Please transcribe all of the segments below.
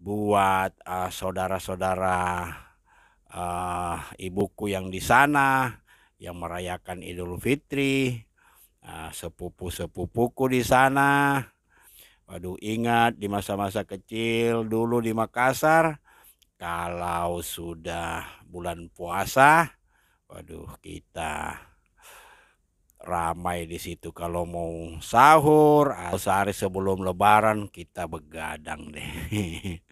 buat eh, saudara-saudara uh, ibuku yang di sana yang merayakan Idul Fitri, uh, sepupu-sepupuku di sana. Waduh, ingat di masa-masa kecil dulu di Makassar, kalau sudah bulan puasa, waduh kita ramai di situ kalau mau sahur atau sehari sebelum lebaran kita begadang deh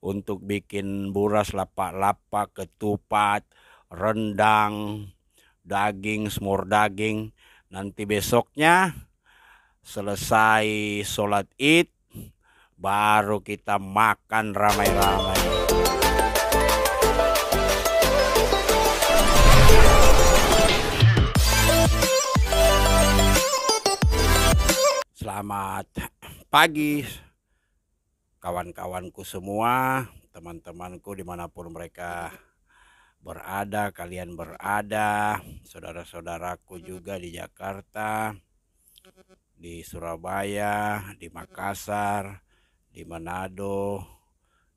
untuk bikin buras lapak-lapak ketupat rendang daging semur daging nanti besoknya selesai sholat id baru kita makan ramai-ramai Selamat pagi kawan-kawanku semua, teman-temanku dimanapun mereka berada, kalian berada, saudara-saudaraku juga di Jakarta, di Surabaya, di Makassar, di Manado,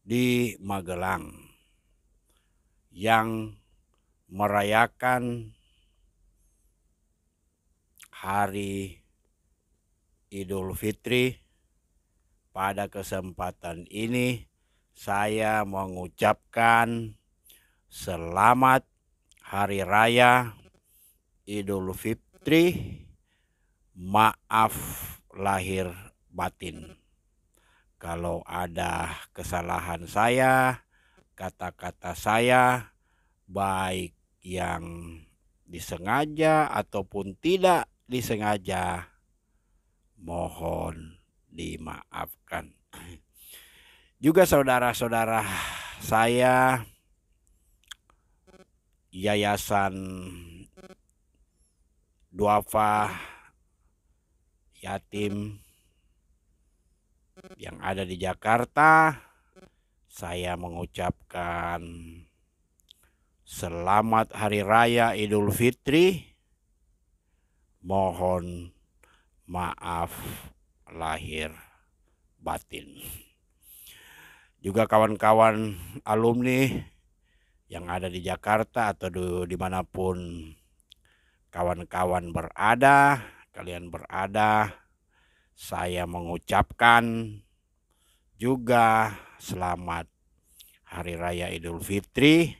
di Magelang yang merayakan hari Idul Fitri. Pada kesempatan ini saya mengucapkan selamat hari raya Idul Fitri. Maaf lahir batin. Kalau ada kesalahan saya, kata-kata saya baik yang disengaja ataupun tidak disengaja mohon dimaafkan. Juga saudara-saudara saya Yayasan Duafa Yatim yang ada di Jakarta saya mengucapkan selamat hari raya Idul Fitri mohon maaf lahir batin. Juga kawan-kawan alumni yang ada di Jakarta atau di, dimanapun kawan-kawan berada, kalian berada, saya mengucapkan juga selamat Hari Raya Idul Fitri.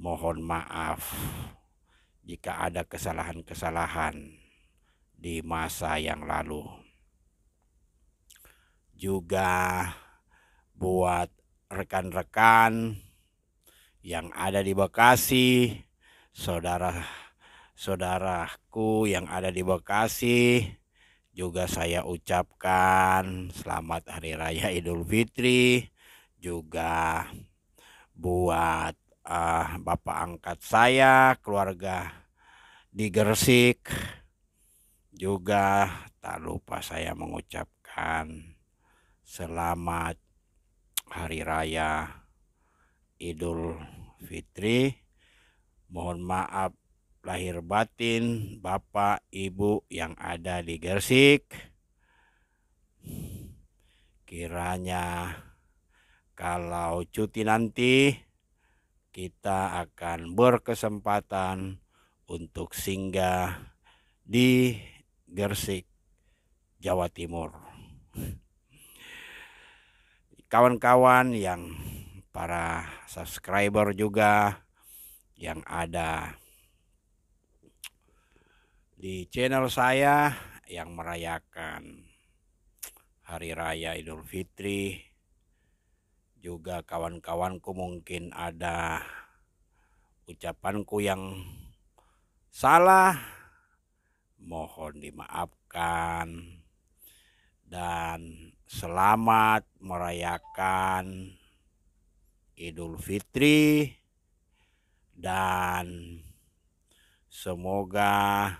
Mohon maaf jika ada kesalahan-kesalahan di masa yang lalu. Juga buat rekan-rekan yang ada di Bekasi, saudara-saudaraku yang ada di Bekasi, juga saya ucapkan selamat hari raya Idul Fitri juga buat uh, bapak angkat saya keluarga di Gersik juga tak lupa saya mengucapkan selamat hari raya Idul Fitri. Mohon maaf lahir batin Bapak Ibu yang ada di Gersik. Kiranya kalau cuti nanti kita akan berkesempatan untuk singgah di Gersik, Jawa Timur. Kawan-kawan yang para subscriber juga yang ada di channel saya yang merayakan Hari Raya Idul Fitri juga kawan-kawanku mungkin ada ucapanku yang salah mohon dimaafkan dan selamat merayakan Idul Fitri dan semoga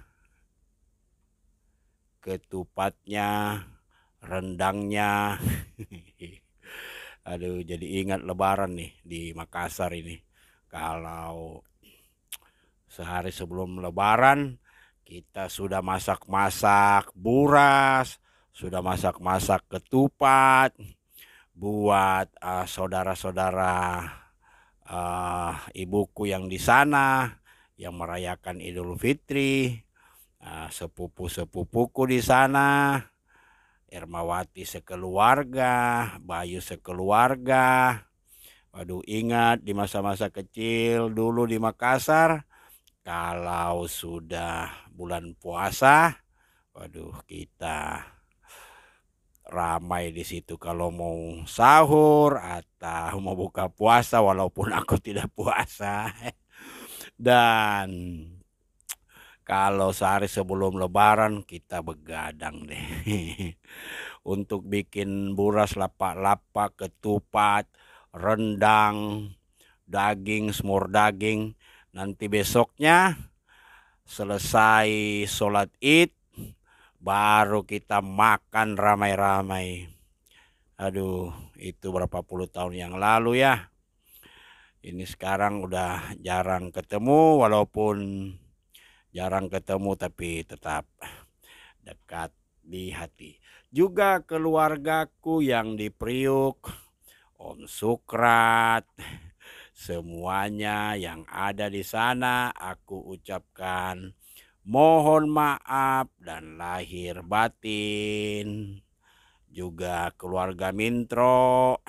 ketupatnya rendangnya aduh jadi ingat lebaran nih di Makassar ini kalau sehari sebelum lebaran kita sudah masak-masak buras, sudah masak-masak ketupat buat eh, saudara-saudara uh, ibuku yang di sana yang merayakan Idul Fitri, uh, sepupu-sepupuku di sana, Irmawati sekeluarga, Bayu sekeluarga. Waduh ingat di masa-masa kecil dulu di Makassar kalau sudah bulan puasa waduh kita ramai di situ kalau mau sahur atau mau buka puasa walaupun aku tidak puasa dan kalau sehari sebelum lebaran kita begadang deh untuk bikin buras lapak-lapak ketupat rendang daging semur daging nanti besoknya selesai sholat id baru kita makan ramai-ramai aduh itu berapa puluh tahun yang lalu ya ini sekarang udah jarang ketemu walaupun jarang ketemu tapi tetap dekat di hati juga keluargaku yang di Priuk Om Sukrat Semuanya yang ada di sana aku ucapkan mohon maaf dan lahir batin. Juga keluarga Mintro,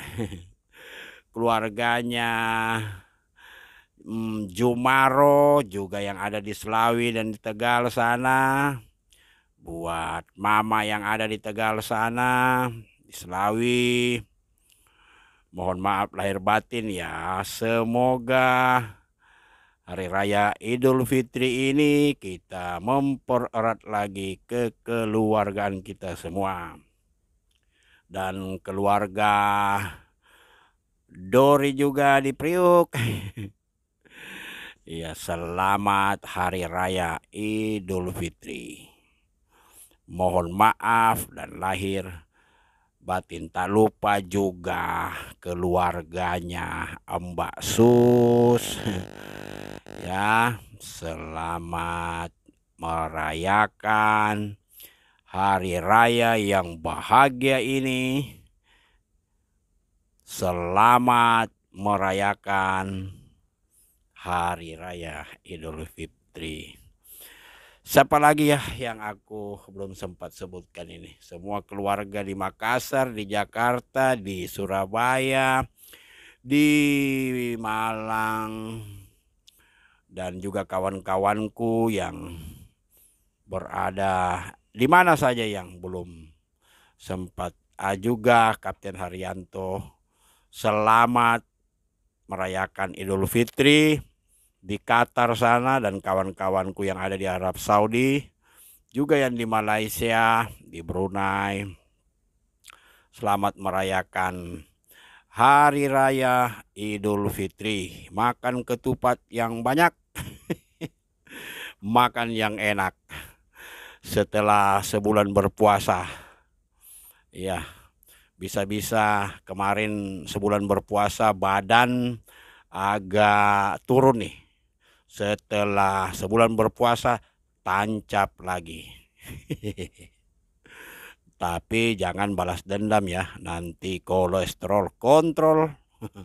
keluarganya mm, Jumaro juga yang ada di Selawi dan di Tegal sana. Buat mama yang ada di Tegal sana, di Selawi, mohon maaf lahir batin ya. Semoga Hari Raya Idul Fitri ini kita mempererat lagi kekeluargaan kita semua. Dan keluarga Dori juga di Priuk. ya selamat Hari Raya Idul Fitri. Mohon maaf dan lahir batin tak lupa juga keluarganya Mbak Sus ya selamat merayakan hari raya yang bahagia ini selamat merayakan hari raya Idul Fitri Siapa lagi ya yang aku belum sempat sebutkan ini. Semua keluarga di Makassar, di Jakarta, di Surabaya, di Malang, dan juga kawan-kawanku yang berada di mana saja yang belum sempat A ah, juga Kapten Haryanto selamat merayakan Idul Fitri di Qatar sana dan kawan-kawanku yang ada di Arab Saudi juga yang di Malaysia di Brunei selamat merayakan Hari Raya Idul Fitri makan ketupat yang banyak makan yang enak setelah sebulan berpuasa ya bisa-bisa kemarin sebulan berpuasa badan agak turun nih setelah sebulan berpuasa, tancap lagi. Tapi jangan balas dendam ya, nanti kolesterol kontrol.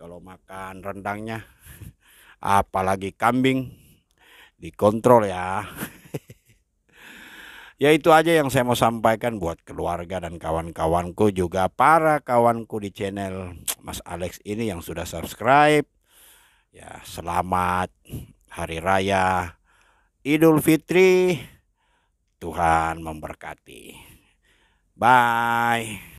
Kalau makan rendangnya, apalagi kambing, dikontrol ya. Ya itu aja yang saya mau sampaikan buat keluarga dan kawan-kawanku juga para kawanku di channel Mas Alex ini yang sudah subscribe ya selamat hari raya Idul Fitri Tuhan memberkati bye